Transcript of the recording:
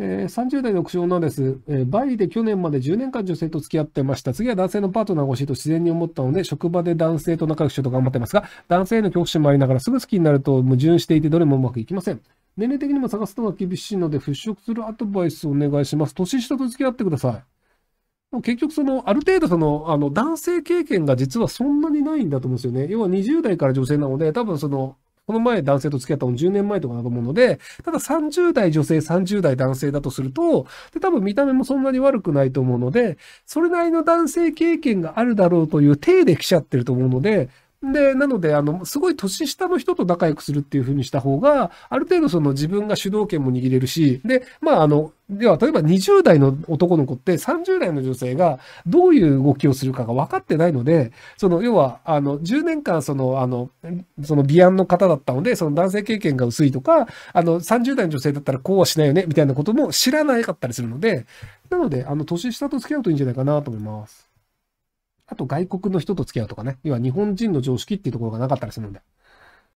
えー、30代の苦んです、えー。バイで去年まで10年間女性と付き合ってました。次は男性のパートナーが欲しいと自然に思ったので、職場で男性と仲良くしようと頑張ってますが、男性への恐怖心もありながらすぐ好きになると矛盾していて、どれもうまくいきません。年齢的にも探すのが厳しいので、払拭するアドバイスをお願いします。年下と付き合ってください。結局、その、ある程度、その、あの、男性経験が実はそんなにないんだと思うんですよね。要は20代から女性なので、多分その、この前男性と付き合ったの10年前とかだと思うので、ただ30代女性、30代男性だとすると、で、多分見た目もそんなに悪くないと思うので、それなりの男性経験があるだろうという体で来ちゃってると思うので、で、なので、あの、すごい年下の人と仲良くするっていう風にした方が、ある程度その自分が主導権も握れるし、で、まあ、あの、では、例えば20代の男の子って30代の女性がどういう動きをするかが分かってないので、その、要は、あの、10年間、その、あの、その美案の方だったので、その男性経験が薄いとか、あの、30代の女性だったらこうはしないよね、みたいなことも知らなかったりするので、なので、あの、年下と付き合うといいんじゃないかなと思います。あと外国の人と付き合うとかね。要は日本人の常識っていうところがなかったりするんで。